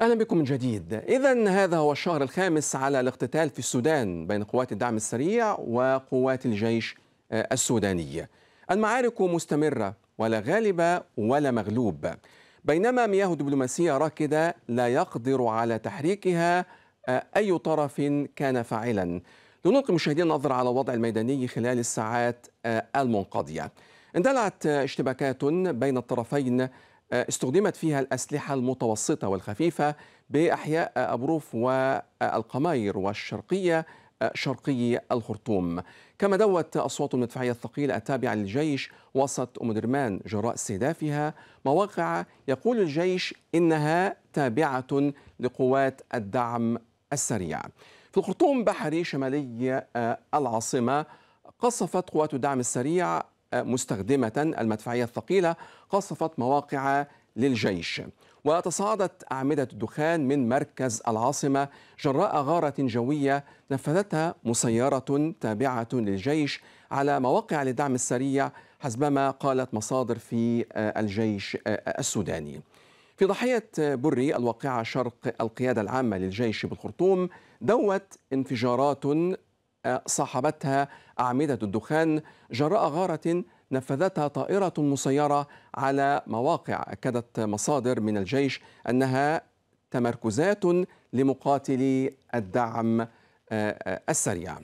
أهلا بكم من جديد إذا هذا هو الشهر الخامس على الاقتتال في السودان بين قوات الدعم السريع وقوات الجيش آه، السوداني المعارك مستمرة ولا غالب ولا مغلوب بينما مياه دبلوماسية راكدة لا يقدر على تحريكها آه، أي طرف كان فاعلا لنلقي مشاهدين نظرة على الوضع الميداني خلال الساعات آه، المنقضية اندلعت اشتباكات بين الطرفين استخدمت فيها الأسلحة المتوسطة والخفيفة بأحياء أبروف والقماير والشرقية شرقي الخرطوم كما دوت أصوات المدفعية الثقيلة التابعة للجيش وسط أم درمان جراء استهدافها مواقع يقول الجيش إنها تابعة لقوات الدعم السريع في الخرطوم بحري شمالي آه، العاصمة قصفت قوات الدعم السريع مستخدمة المدفعية الثقيلة قصفت مواقع للجيش وتصاعدت أعمدة الدخان من مركز العاصمة جراء غارة جوية نفذتها مسيرة تابعة للجيش على مواقع للدعم السريع حسبما قالت مصادر في آه، الجيش آه، آه، السوداني في ضحية بري الواقعة شرق القيادة العامة للجيش بالخرطوم دوت انفجارات صاحبتها أعمدة الدخان جراء غارة نفذتها طائرة مسيرة على مواقع أكدت مصادر من الجيش أنها تمركزات لمقاتلي الدعم آه، آه، السريع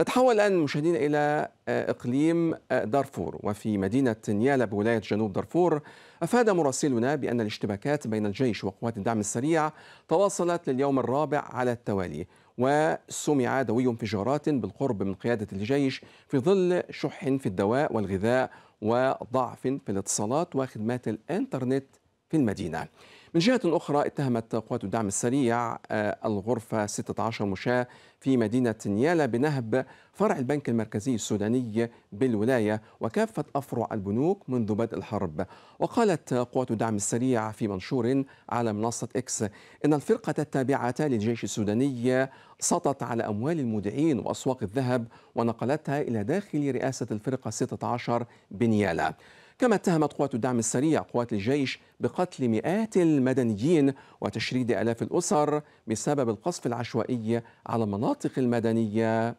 نتحول الآن مشاهدين إلى آه، إقليم دارفور وفي مدينة نيالا بولاية جنوب دارفور أفاد مراسلنا بأن الاشتباكات بين الجيش وقوات الدعم السريع تواصلت لليوم الرابع على التوالي وسمع دوي انفجارات بالقرب من قيادة الجيش في ظل شح في الدواء والغذاء وضعف في الاتصالات وخدمات الانترنت في المدينة من جهة أخرى اتهمت قوات الدعم السريع آه، الغرفة 16 مشاة في مدينة نيالا بنهب فرع البنك المركزي السوداني بالولاية وكافة أفرع البنوك منذ بدء الحرب وقالت قوات الدعم السريع في منشور على منصة إكس إن الفرقة التابعة للجيش السوداني سطت على أموال المودعين وأسواق الذهب ونقلتها إلى داخل رئاسة الفرقة 16 بنيالا كما اتهمت قوات الدعم السريع قوات الجيش بقتل مئات المدنيين وتشريد آلاف الأسر بسبب القصف العشوائي على المناطق المدنية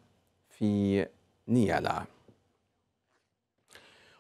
في نيالا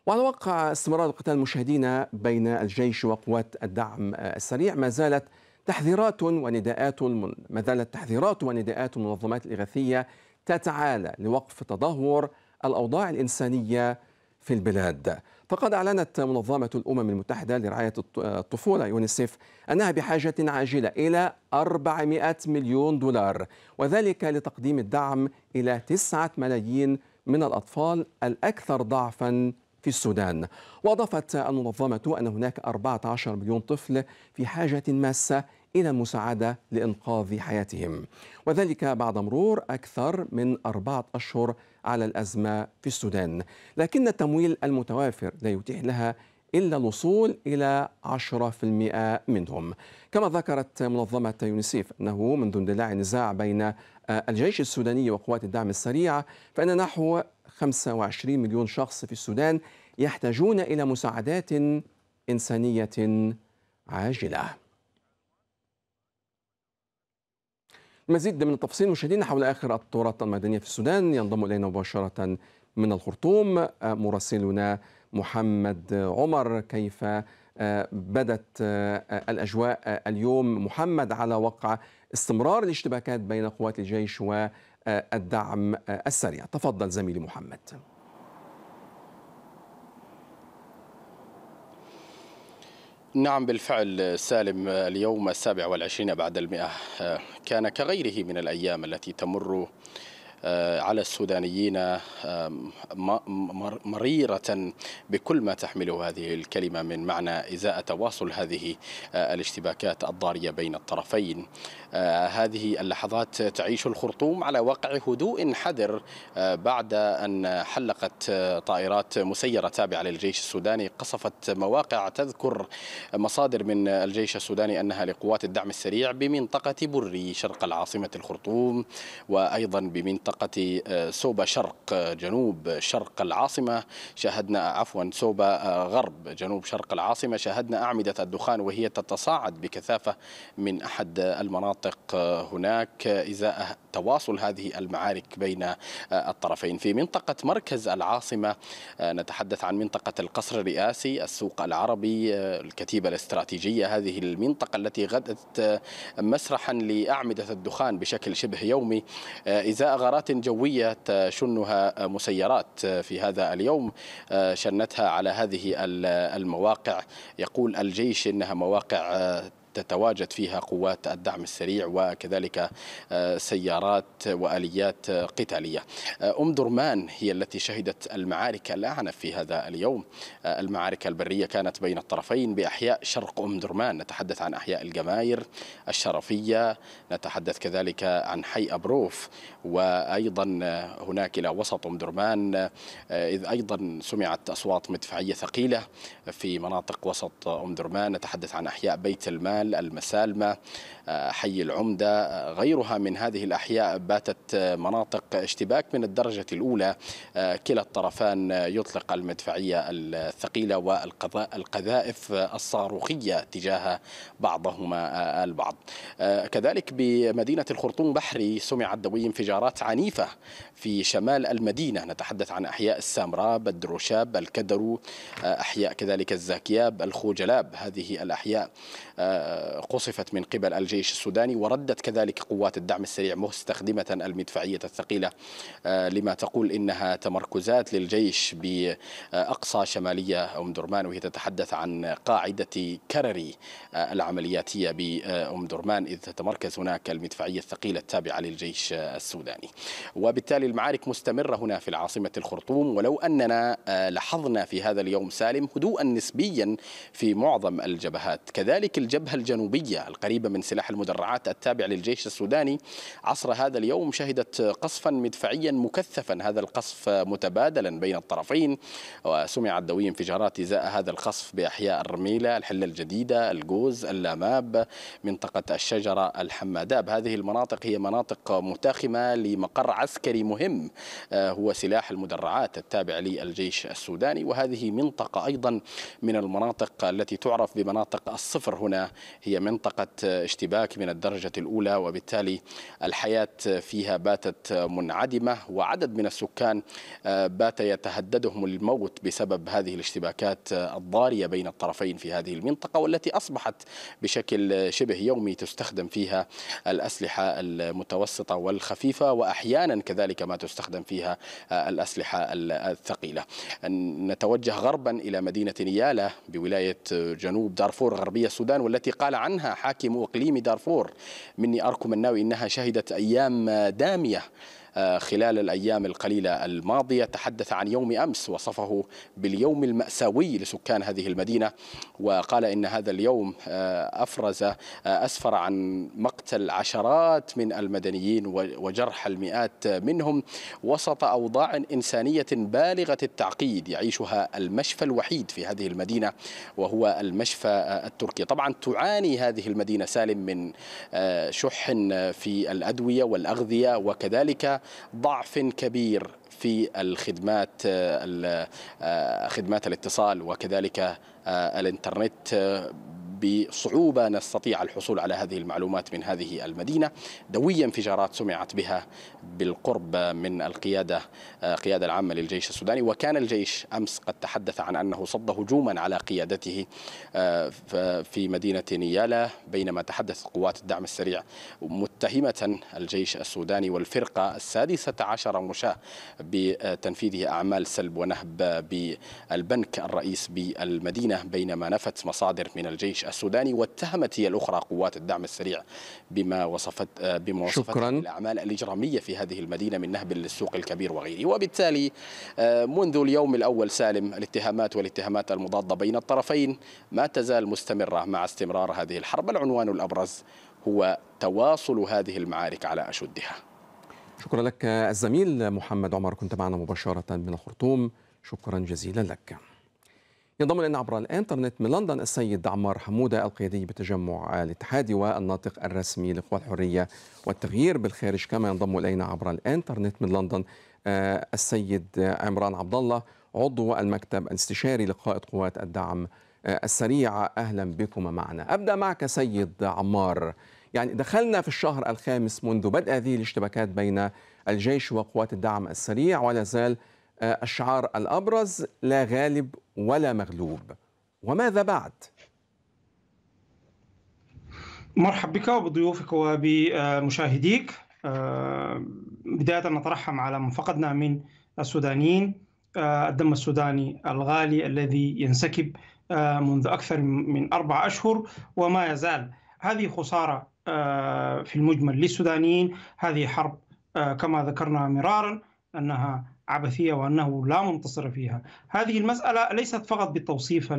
وعلى واقع استمرار القتال مشاهدينا بين الجيش وقوات الدعم السريع ما زالت تحذيرات ونداءات ما زالت تحذيرات ونداءات المنظمات الإغاثية تتعالى لوقف تدهور الأوضاع الإنسانية في البلاد فقد أعلنت منظمة الأمم المتحدة لرعاية الطفولة يونيسيف أنها بحاجة عاجلة إلى 400 مليون دولار وذلك لتقديم الدعم إلى 9 ملايين من الأطفال الأكثر ضعفا في السودان وأضافت المنظمة أن هناك 14 مليون طفل في حاجة ماسة إلى المساعدة لإنقاذ حياتهم وذلك بعد مرور أكثر من أربعة أشهر على الأزمة في السودان لكن التمويل المتوافر لا يتيح لها إلا الوصول إلى 10% منهم كما ذكرت منظمة يونسيف أنه منذ اندلاع النزاع بين آه، الجيش السوداني وقوات الدعم السريع فإن نحو 25 مليون شخص في السودان يحتاجون إلى مساعدات إنسانية عاجلة مزيد من التفاصيل مشاهدينا حول آخر التوارات المدنية في السودان ينضم إلينا مباشرة من الخرطوم مراسلنا محمد عمر كيف آه، بدت آه، الأجواء آه، اليوم محمد على وقع استمرار الاشتباكات بين قوات الجيش والدعم السريع تفضل زميلي محمد نعم بالفعل سالم اليوم السابع والعشرين بعد المئة آه، كان كغيره من الأيام التي تمر آه، على السودانيين آه، مريرة بكل ما تحمله هذه الكلمة من معنى إزاء تواصل هذه آه، الاشتباكات الضارية بين الطرفين هذه اللحظات تعيش الخرطوم على واقع هدوء حذر بعد أن حلقت طائرات مسيرة تابعة للجيش السوداني قصفت مواقع تذكر مصادر من الجيش السوداني أنها لقوات الدعم السريع بمنطقة بري شرق العاصمة الخرطوم وأيضا بمنطقة منطقة آه، سوبا شرق آه، جنوب شرق العاصمة شاهدنا آه، عفوا سوبا غرب جنوب شرق العاصمة شاهدنا أعمدة الدخان وهي تتصاعد بكثافة من أحد المناطق هناك إزاء تواصل هذه المعارك بين آه، الطرفين في منطقة مركز العاصمة آه، نتحدث عن منطقة القصر الرئاسي السوق العربي آه، الكتيبة الاستراتيجية هذه المنطقة التي غدت مسرحا لأعمدة الدخان بشكل شبه يومي إزاء غارات جوية تشنها مسيرات في هذا اليوم شنتها على هذه المواقع يقول الجيش إنها مواقع تتواجد فيها قوات الدعم السريع وكذلك آه، سيارات واليات قتاليه. آه، ام درمان هي التي شهدت المعارك الاعنف في هذا اليوم. آه، المعارك البريه كانت بين الطرفين باحياء شرق ام درمان، نتحدث عن احياء الجماير الشرفيه، نتحدث كذلك عن حي ابروف وايضا هناك الى وسط ام درمان اذ ايضا سمعت اصوات مدفعيه ثقيله في مناطق وسط ام درمان، نتحدث عن احياء بيت المال الجمل المسالمة آه، حي العمدة آه، غيرها من هذه الأحياء باتت آه، مناطق اشتباك من الدرجة الأولى كلا الطرفان يطلق المدفعية الثقيلة والقذائف الصاروخية تجاه بعضهما البعض كذلك بمدينة الخرطوم بحري سمعت دوي انفجارات عنيفة في شمال المدينة نتحدث عن أحياء السامراء بدروشاب الكدرو أحياء كذلك الزاكياب الخوجلاب هذه الأحياء قصفت من قبل الجيش السوداني وردت كذلك قوات الدعم السريع مستخدمة المدفعية الثقيلة آه، لما تقول إنها تمركزات للجيش بأقصى شمالية أم درمان وهي تتحدث عن قاعدة كرري آه، العملياتية بأم درمان إذ تتمركز هناك المدفعية الثقيلة التابعة للجيش السوداني وبالتالي المعارك مستمرة هنا في العاصمة الخرطوم ولو أننا آه، لاحظنا في هذا اليوم سالم هدوءا نسبيا في معظم الجبهات كذلك الجبهة الجنوبية القريبة من سلاح المدرعات التابع للجيش السوداني عصر هذا اليوم شهدت قصفا مدفعيا مكثفا هذا القصف متبادلا بين الطرفين وسمعت الدوي انفجارات إزاء هذا القصف بأحياء الرميلة الحلة الجديدة الجوز اللاماب منطقة الشجرة الحماداب هذه المناطق هي مناطق متاخمة لمقر عسكري مهم آه، هو سلاح المدرعات التابع للجيش السوداني وهذه منطقة أيضا من المناطق التي تعرف بمناطق الصفر هنا هي منطقة اشتباك من الدرجة الأولى وبالتالي الحياة فيها باتت منعدمة وعدد من السكان آه، بات يتهددهم الموت بسبب هذه الاشتباكات الضارية بين الطرفين في هذه المنطقة والتي أصبحت بشكل شبه يومي تستخدم فيها الأسلحة المتوسطة والخفيفة وأحيانا كذلك ما تستخدم فيها آه، الأسلحة الثقيلة نتوجه غربا إلى مدينة نيالة بولاية جنوب دارفور غربية السودان والتي قال عنها حاكم اقليم دارفور مني اركم الناوي انها شهدت ايام داميه آه، خلال الأيام القليلة الماضية تحدث عن يوم أمس وصفه باليوم المأساوي لسكان هذه المدينة وقال إن هذا اليوم آه، أفرز آه، أسفر عن مقتل عشرات من المدنيين وجرح المئات منهم وسط أوضاع إنسانية بالغة التعقيد يعيشها المشفى الوحيد في هذه المدينة وهو المشفى التركي طبعا تعاني هذه المدينة سالم من شح في الأدوية والأغذية وكذلك ضعف كبير في الخدمات آه، خدمات الاتصال وكذلك آه، الانترنت بصعوبة نستطيع الحصول على هذه المعلومات من هذه المدينة دويا انفجارات سمعت بها بالقرب من القيادة القيادة آه، العامة للجيش السوداني وكان الجيش أمس قد تحدث عن أنه صد هجوما على قيادته آه، في مدينة نيالا بينما تحدث قوات الدعم السريع متهمة الجيش السوداني والفرقة السادسة عشر مشاة بتنفيذه أعمال سلب ونهب بالبنك الرئيس بالمدينة بينما نفت مصادر من الجيش السوداني واتهمت هي الأخرى قوات الدعم السريع بما وصفت آه، بما وصفت الأعمال الإجرامية في هذه المدينة من نهب للسوق الكبير وغيره وبالتالي آه، منذ اليوم الأول سالم الاتهامات والاتهامات المضادة بين الطرفين ما تزال مستمرة مع استمرار هذه الحرب العنوان الأبرز هو تواصل هذه المعارك على أشدها شكرا لك الزميل محمد عمر كنت معنا مباشرة من الخرطوم شكرا جزيلا لك ينضم الينا عبر الانترنت من لندن السيد عمار حموده القيادي بالتجمع الاتحادي والناطق الرسمي لقوى الحريه والتغيير بالخارج كما ينضم الينا عبر الانترنت من لندن آه، السيد عمران عبد الله عضو المكتب الاستشاري لقائد قوات الدعم آه، السريع اهلا بكم معنا ابدا معك سيد عمار يعني دخلنا في الشهر الخامس منذ بدء هذه الاشتباكات بين الجيش وقوات الدعم السريع ولا زال الشعار الابرز لا غالب ولا مغلوب وماذا بعد؟ مرحب بك وبضيوفك وبمشاهديك آه، بداية نترحم على من فقدنا من السودانيين آه، الدم السوداني الغالي الذي ينسكب آه، منذ أكثر من أربع أشهر وما يزال هذه خسارة في المجمل للسودانيين هذه حرب كما ذكرنا مرارا أنها عبثيه وانه لا منتصر فيها. هذه المساله ليست فقط بالتوصيف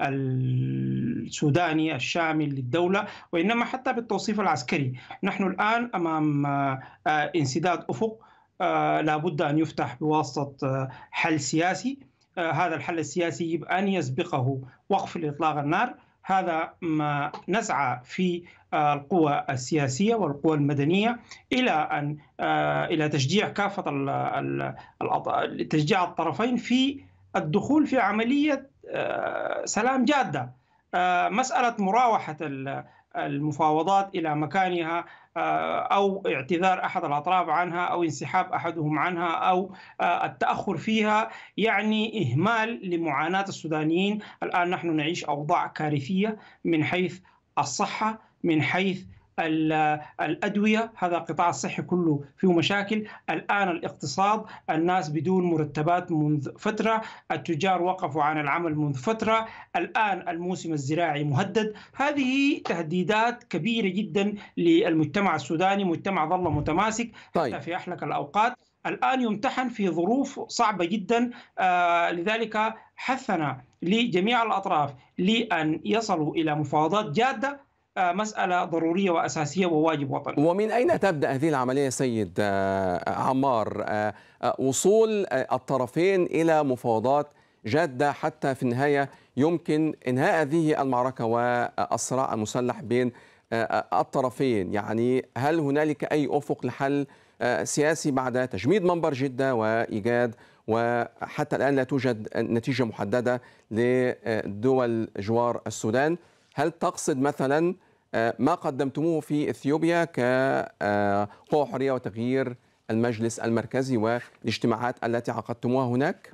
السوداني الشامل للدوله وانما حتى بالتوصيف العسكري. نحن الان امام آه، انسداد افق آه، لابد ان يفتح بواسطه آه، حل سياسي. هذا الحل السياسي يجب ان يسبقه وقف الاطلاق النار. هذا ما نسعى في القوى السياسيه والقوى المدنيه الى ان آه، الى تشجيع كافه تشجيع الطرفين في الدخول في عمليه آه، سلام جاده آه، مساله مراوحه المفاوضات الى مكانها او اعتذار احد الاطراف عنها او انسحاب احدهم عنها او التاخر فيها يعني اهمال لمعاناه السودانيين الان نحن نعيش اوضاع كارثيه من حيث الصحه من حيث الأدوية هذا القطاع الصحي كله فيه مشاكل الآن الاقتصاد الناس بدون مرتبات منذ فترة التجار وقفوا عن العمل منذ فترة الآن الموسم الزراعي مهدد هذه تهديدات كبيرة جدا للمجتمع السوداني مجتمع ظل متماسك طيب. حتى في أحلك الأوقات الآن يمتحن في ظروف صعبة جدا آه، لذلك حثنا لجميع الأطراف لأن يصلوا إلى مفاوضات جادة آه، مسألة ضرورية وأساسية وواجب وطني ومن أين تبدأ هذه العملية سيد آه، آه، عمار وصول الطرفين إلى مفاوضات جادة حتى في النهاية يمكن إنهاء هذه المعركة والصراع المسلح بين الطرفين يعني هل هنالك أي أفق لحل سياسي بعد تجميد منبر جدة وإيجاد وحتى الآن لا توجد نتيجة محددة لدول جوار السودان هل تقصد مثلا آه، ما قدمتموه في اثيوبيا كقوى آه، حريه وتغيير المجلس المركزي والاجتماعات التي عقدتموها هناك؟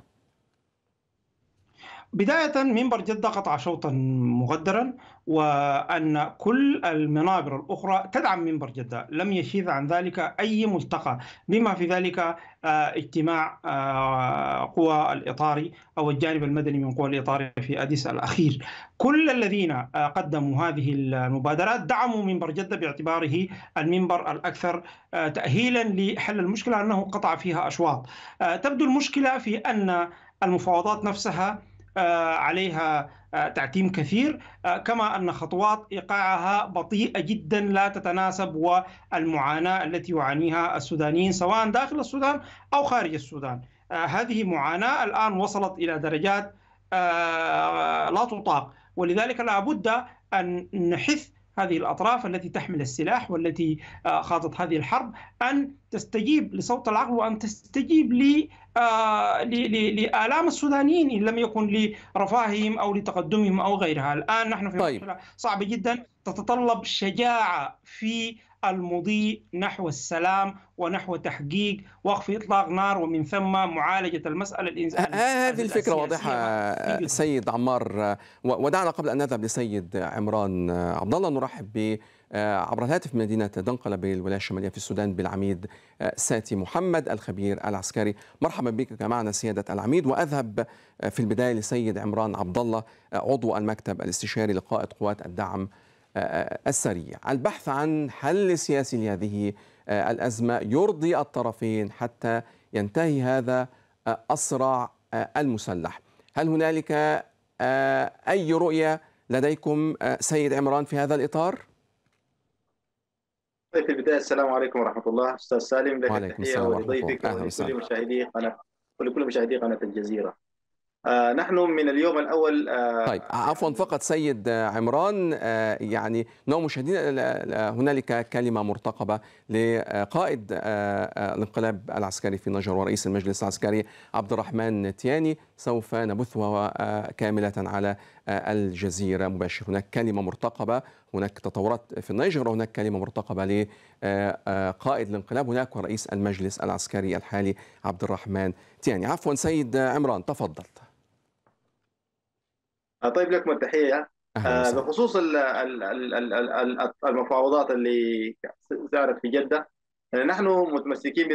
بداية منبر جدة قطع شوطا مغدرا وأن كل المنابر الأخرى تدعم منبر جدة لم يشيذ عن ذلك أي ملتقى بما في ذلك آه، اجتماع آه، قوى الإطاري أو الجانب المدني من قوى الإطاري في أديس الأخير كل الذين آه، قدموا هذه المبادرات دعموا منبر جدة باعتباره المنبر الأكثر تأهيلا لحل المشكلة أنه قطع فيها أشواط تبدو المشكلة في أن المفاوضات نفسها آه، عليها آه، تعتيم كثير آه، كما أن خطوات إيقاعها بطيئة جدا لا تتناسب والمعاناة التي يعانيها السودانيين سواء داخل السودان أو خارج السودان هذه معاناة الآن وصلت إلى درجات لا تطاق ولذلك لابد أن نحث هذه الأطراف التي تحمل السلاح والتي آه، خاضت هذه الحرب أن تستجيب لصوت العقل وأن تستجيب آه، ل لآلام السودانيين إن لم يكن لرفاههم أو لتقدمهم أو غيرها الآن نحن في طيب. صعبة جدا تتطلب شجاعة في المضيء نحو السلام ونحو تحقيق وقف اطلاق نار ومن ثم معالجه المساله الانسانيه هذه الفكره واضحه آه، سيد عمار ودعنا قبل ان نذهب لسيد عمران آه، عبد الله نرحب ب آه، عبر الهاتف من مدينة دنقلة بالولاية الشمالية في السودان بالعميد ساتي محمد الخبير العسكري مرحبا بك معنا سيادة العميد وأذهب في البداية لسيد عمران عبد الله عضو المكتب الاستشاري لقائد قوات الدعم السريع البحث عن حل سياسي لهذه آه، الأزمة يرضي الطرفين حتى ينتهي هذا آه، أسرع آه، المسلح هل هنالك أي رؤية لديكم سيد عمران في هذا الإطار؟ في البداية السلام عليكم ورحمة الله أستاذ سالم لك التحية ولضيفك ولكل مشاهدي قناة ولكل مشاهدي قناة الجزيرة آه، نحن من اليوم الاول آه، طيب آه، عفوا فقط سيد عمران يعني نوع مشاهدين هنالك كلمه مرتقبه لقائد الانقلاب العسكري في نجر ورئيس المجلس العسكري عبد الرحمن تياني سوف نبثها كامله على الجزيره مباشر هناك كلمه مرتقبه هناك تطورات في النيجر وهناك كلمه مرتقبه لقائد الانقلاب هناك ورئيس المجلس العسكري الحالي عبد الرحمن تياني عفوا سيد عمران تفضل طيب لكم التحيه آه، بخصوص المفاوضات اللي صارت في جده يعني نحن متمسكين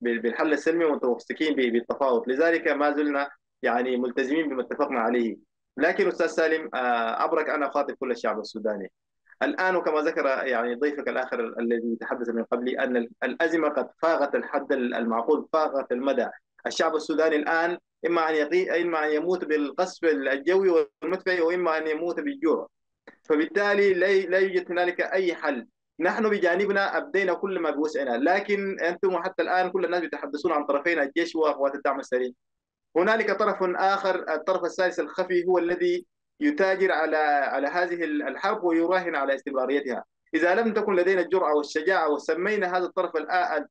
بالحل السلمي ومتمسكين بالتفاوض لذلك ما زلنا يعني ملتزمين بما اتفقنا عليه لكن استاذ سالم عبرك آه، انا اخاطب كل الشعب السوداني الان وكما ذكر يعني ضيفك الاخر الذي تحدث من قبلي ان الازمه قد فاغت الحد المعقول فاغت المدى الشعب السوداني الان إما أن يقي إما أن يموت بالقصف الجوي والمدفعي وإما أن يموت بالجوع فبالتالي لا يوجد هنالك أي حل نحن بجانبنا أبدينا كل ما بوسعنا لكن أنتم حتى الآن كل الناس يتحدثون عن طرفين الجيش وقوات الدعم السريع هنالك طرف آخر الطرف الثالث الخفي هو الذي يتاجر على على هذه الحرب ويراهن على استمراريتها إذا لم تكن لدينا الجرأة والشجاعة وسمينا هذا الطرف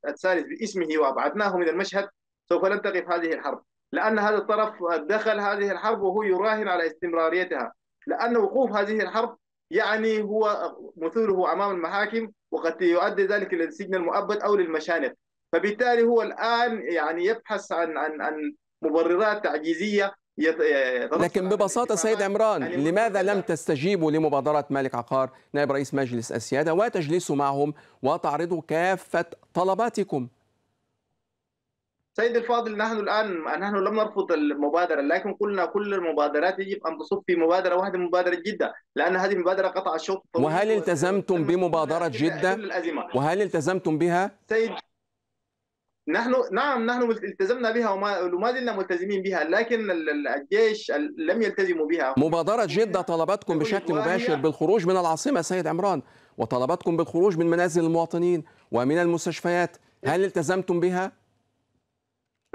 الثالث باسمه وأبعدناه من المشهد سوف لن تقف هذه الحرب لأن هذا الطرف دخل هذه الحرب وهو يراهن على استمراريتها لأن وقوف هذه الحرب يعني هو مثوله أمام المحاكم وقد يؤدي ذلك الى السجن المؤبد أو للمشانق فبالتالي هو الآن يعني يبحث عن عن عن مبررات تعجيزية لكن ببساطة سيد عمران يعني لماذا لم تستجيبوا لمبادرة مالك عقار نائب رئيس مجلس السيادة وتجلسوا معهم وتعرضوا كافة طلباتكم سيد الفاضل نحن الآن نحن لم نرفض المبادرة لكن قلنا كل المبادرات يجب أن تصب في مبادرة واحدة مبادرة جدة لأن هذه المبادرة قطع الشوط وهل التزمتم بمبادرة جدة؟ وهل التزمتم بها؟ سيد نحن نعم نحن التزمنا بها وما وما زلنا ملتزمين بها لكن الجيش لم يلتزموا بها مبادرة جدة طلبتكم بشكل مباشر بالخروج من العاصمة سيد عمران وطلبتكم بالخروج من منازل المواطنين ومن المستشفيات هل التزمتم بها؟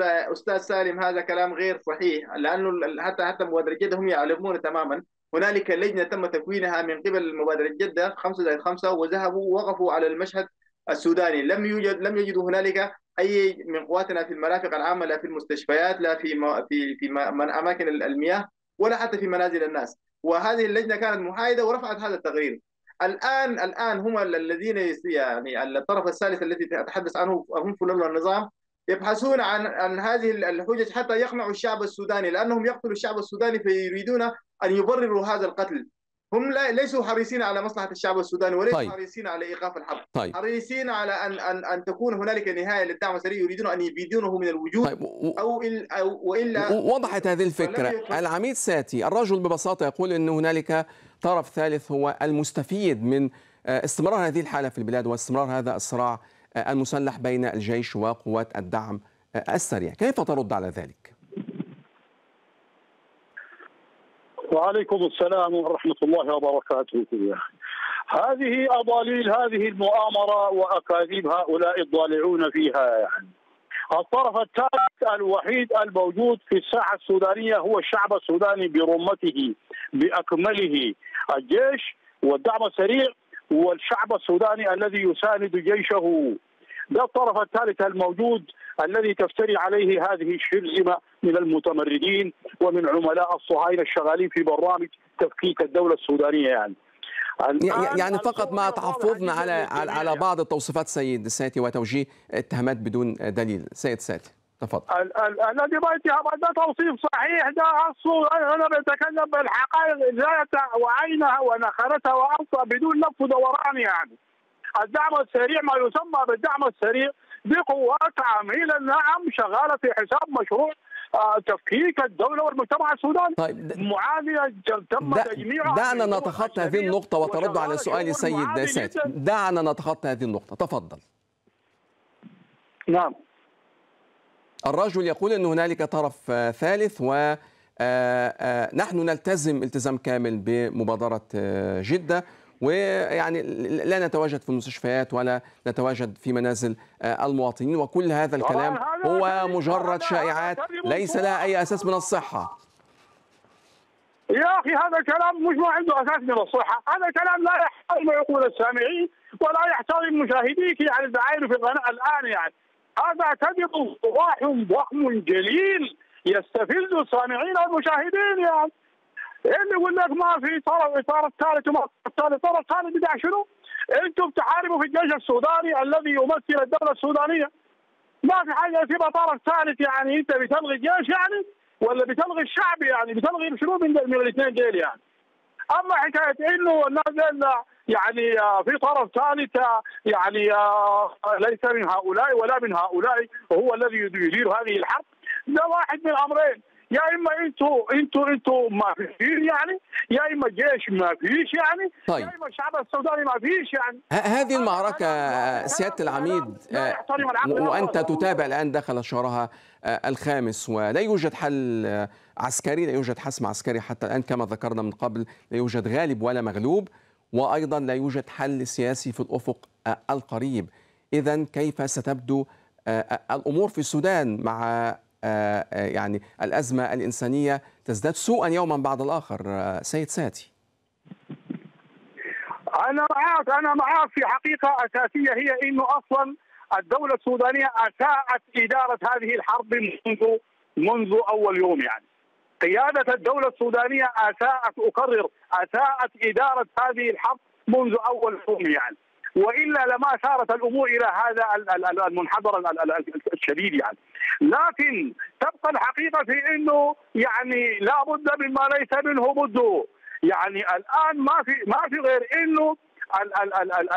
استاذ سالم هذا كلام غير صحيح لانه حتى حتى مبادره جده هم يعلمون تماما هنالك لجنه تم تكوينها من قبل مبادره جده 5 زائد 5 وذهبوا وقفوا على المشهد السوداني لم يوجد لم يجدوا هنالك اي من قواتنا في المرافق العامه لا في المستشفيات لا في ما في في ما اماكن المياه ولا حتى في منازل الناس وهذه اللجنه كانت محايده ورفعت هذا التقرير الان الان هم الذين يعني الطرف الثالث الذي اتحدث عنه هم فلول النظام يبحثون عن عن هذه الحجج حتى يقنعوا الشعب السوداني لانهم يقتلوا الشعب السوداني فيريدون ان يبرروا هذا القتل هم لا ليسوا حريصين على مصلحه الشعب السوداني وليسوا طيب. حريصين على ايقاف الحرب طيب. حريصين على ان ان ان تكون هنالك نهايه للدعم السري يريدون ان يبيدونه من الوجود طيب. و... او إل... او والا وضحت هذه الفكره العميد ساتي الرجل ببساطه يقول ان هنالك طرف ثالث هو المستفيد من آه، استمرار هذه الحاله في البلاد واستمرار هذا الصراع المسلح بين الجيش وقوات الدعم السريع كيف ترد على ذلك؟ وعليكم السلام ورحمة الله وبركاته هذه أضاليل هذه المؤامرة وأكاذيب هؤلاء الضالعون فيها يعني. الطرف الثالث الوحيد الموجود في الساحة السودانية هو الشعب السوداني برمته بأكمله الجيش والدعم السريع والشعب السوداني الذي يساند جيشه ده الطرف الثالث الموجود الذي تفتري عليه هذه الشرزمة من المتمردين ومن عملاء الصهاينه الشغالين في برامج تفكيك الدوله السودانيه يعني. يعني فقط ما تحفظنا على على بعض التوصيفات سيد ساتي وتوجيه اتهامات بدون دليل سيد ساتي تفضل الذي رأيته هذا توصيف صحيح ده اصل أنا بتكلم بالحقائق ذاتها وعينها ونخرتها وأصلها بدون لف ودوران يعني الدعم السريع ما يسمى بالدعم السريع بقوات عميل النعم شغالة في حساب مشروع آه، تفكيك الدولة والمجتمع السوداني طيب معادية تم تجميعها دعنا نتخطى هذه النقطة وترد على سؤال السيد ساتي دعنا نتخطى هذه النقطة تفضل نعم الرجل يقول أن هنالك طرف آه، ثالث و آه، آه، نحن نلتزم التزام كامل بمبادرة جدة ويعني لا نتواجد في المستشفيات ولا نتواجد في منازل المواطنين وكل هذا الكلام هو مجرد شائعات ليس لها أي أساس من الصحة يا اخي هذا الكلام مش ما عنده اساس من الصحه، هذا الكلام لا يحترم عقول السامعين ولا يحترم مشاهديك يعني زعاينه في القناه الان يعني، هذا تجد صباح ضخم جليل يستفز السامعين المشاهدين يعني اللي يقول لك ما في طرف اطار الثالث وما الثالث طرف الثالث بتاع شنو؟ انتم تحاربوا في الجيش السوداني الذي يمثل الدوله السودانيه ما في حاجه في طرف الثالث يعني انت بتلغي الجيش يعني ولا بتلغي الشعب يعني بتلغي شنو من من الاثنين ديل يعني اما حكايه انه الناس يعني آه، في طرف ثالث يعني آه، ليس من هؤلاء ولا من هؤلاء هو الذي يدير هذه الحرب ده واحد من الامرين يا اما انتوا انتوا انتوا ما فيش يعني يا اما جيش ما فيش يعني طيب. يا اما الشعب السوداني ما فيش يعني هذه المعركه آه، سياده العميد وانت تتابع الان دخل شهرها الخامس ولا يوجد حل عسكري لا يوجد حسم عسكري حتى الان كما ذكرنا من قبل لا يوجد غالب ولا مغلوب وأيضا لا يوجد حل سياسي في الأفق آه، القريب إذا كيف ستبدو آه، آه، الأمور في السودان مع يعني الأزمة الإنسانية تزداد سوءا يوما بعد الآخر سيد ساتي أنا معك أنا معك في حقيقة أساسية هي أنه أصلا الدولة السودانية أساءت إدارة هذه الحرب منذ منذ أول يوم يعني قيادة الدولة السودانية أساءت أكرر أساءت إدارة هذه الحرب منذ أول يوم يعني والا لما اشارت الامور الى هذا المنحدر الشديد يعني لكن تبقى الحقيقه في انه يعني لا بد مما ليس منه بد يعني الان ما في ما في غير انه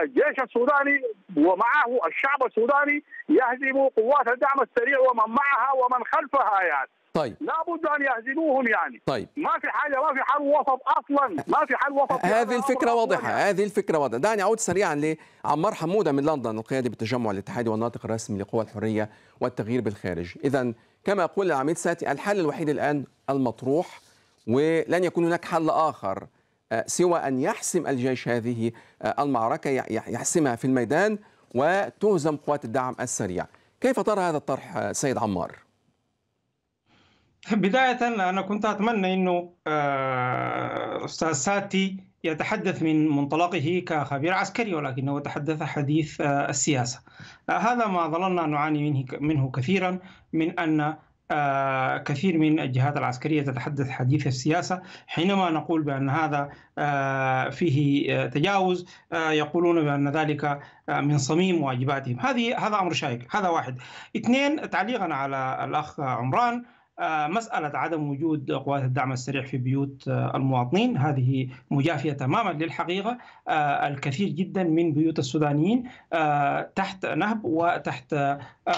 الجيش السوداني ومعه الشعب السوداني يهزم قوات الدعم السريع ومن معها ومن خلفها يعني طيب لابد ان يهزموهم يعني طيب ما في حاجه ما في حل وسط اصلا ما في حل وسط هذه الفكره واضحه يعني. هذه الفكره واضحه دعني اعود سريعا لعمار حموده من لندن القيادي بالتجمع الاتحادي والناطق الرسمي لقوى الحريه والتغيير بالخارج اذا كما يقول العميد ساتي الحل الوحيد الان المطروح ولن يكون هناك حل اخر آه، سوى ان يحسم الجيش هذه آه، المعركه يحسمها في الميدان وتهزم قوات الدعم السريع كيف ترى هذا الطرح آه، سيد عمار بداية أنا كنت أتمنى أنه آه، أستاذ ساتي يتحدث من منطلقه كخبير عسكري ولكنه تحدث حديث آه، السياسة آه، هذا ما ظللنا نعاني منه, منه كثيرا من أن كثير من الجهات العسكرية تتحدث حديث السياسة حينما نقول بأن هذا فيه تجاوز يقولون بأن ذلك من صميم واجباتهم هذه هذا أمر شائك هذا واحد اثنين تعليقا على الأخ عمران آه، مسألة عدم وجود قوات الدعم السريع في بيوت آه، المواطنين هذه مجافية تماما للحقيقة آه، الكثير جدا من بيوت السودانيين تحت نهب وتحت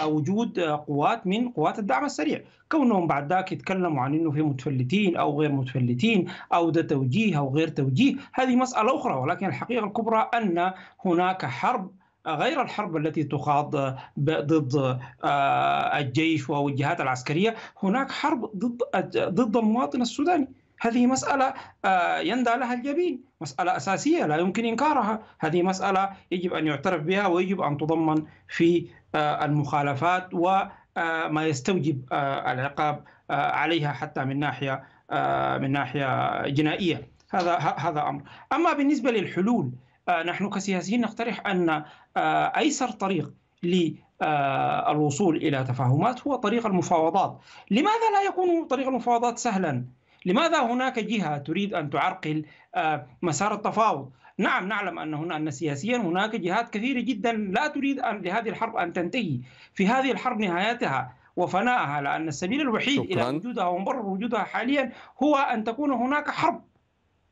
وجود قوات من قوات الدعم السريع كونهم بعد ذاك يتكلموا عن انه في متفلتين او غير متفلتين او ده توجيه او غير توجيه هذه مساله اخرى ولكن الحقيقه الكبرى ان هناك حرب غير الحرب التي تخاض ضد آه، الجيش والجهات العسكريه هناك حرب ضد ضد المواطن السوداني هذه مسألة آه، يندى لها الجبين مسألة أساسية لا يمكن إنكارها هذه مسألة يجب أن يعترف بها ويجب أن تضمن في آه، المخالفات وما يستوجب العقاب عليها حتى من ناحية من ناحية جنائية هذا هذا أمر أما بالنسبة للحلول نحن كسياسيين نقترح أن آه، ايسر طريق للوصول الى تفاهمات هو طريق المفاوضات. لماذا لا يكون طريق المفاوضات سهلا؟ لماذا هناك جهه تريد ان تعرقل آه، مسار التفاوض؟ نعم نعلم ان هنا ان سياسيا هناك جهات كثيره جدا لا تريد ان لهذه الحرب ان تنتهي، في هذه الحرب نهايتها وفنائها لان السبيل الوحيد شكرا. الى وجودها ومبرر وجودها حاليا هو ان تكون هناك حرب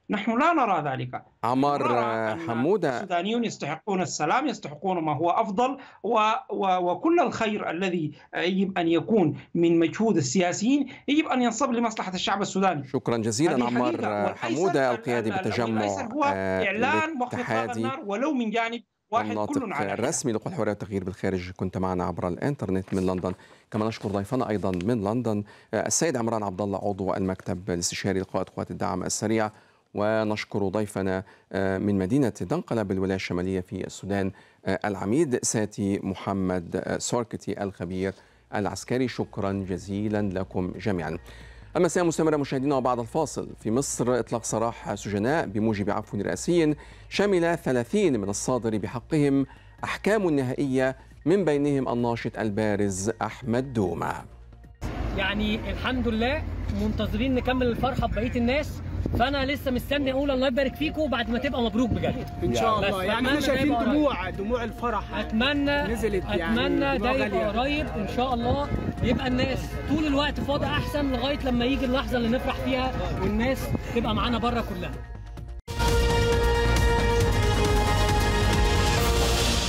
نحن لا نرى ذلك عمار حمودة السودانيون يستحقون السلام يستحقون ما هو أفضل و و وكل الخير الذي يجب أن يكون من مجهود السياسيين يجب أن ينصب لمصلحة الشعب السوداني شكرا جزيلا عمار حمودة القيادي بالتجمع هو آه، إعلان وقف النار ولو من جانب الناطق الرسمي لقوى الحريه والتغيير بالخارج كنت معنا عبر الانترنت من لندن كما نشكر ضيفنا ايضا من لندن آه، السيد عمران عبد الله عضو المكتب الاستشاري لقائد قوات الدعم السريع ونشكر ضيفنا آه، من مدينة دنقلة بالولاية الشمالية في السودان آه، العميد ساتي محمد آه، سوركتي الخبير العسكري شكرا جزيلا لكم جميعا المساء مستمرة مشاهدينا وبعد الفاصل في مصر إطلاق سراح سجناء بموجب عفو رئاسي شمل 30 من الصادر بحقهم أحكام نهائية من بينهم الناشط البارز أحمد دومة يعني الحمد لله منتظرين نكمل الفرحه ببقيه الناس فانا لسه مستني اقول الله يبارك فيكم بعد ما تبقى مبروك بجد ان شاء الله يعني احنا شايفين دموع دموع الفرح اتمنى نزلت يعني اتمنى ده يبقى يعني. قريب ان شاء الله يبقى الناس طول الوقت فاضي احسن لغايه لما يجي اللحظه اللي نفرح فيها والناس تبقى معانا بره كلها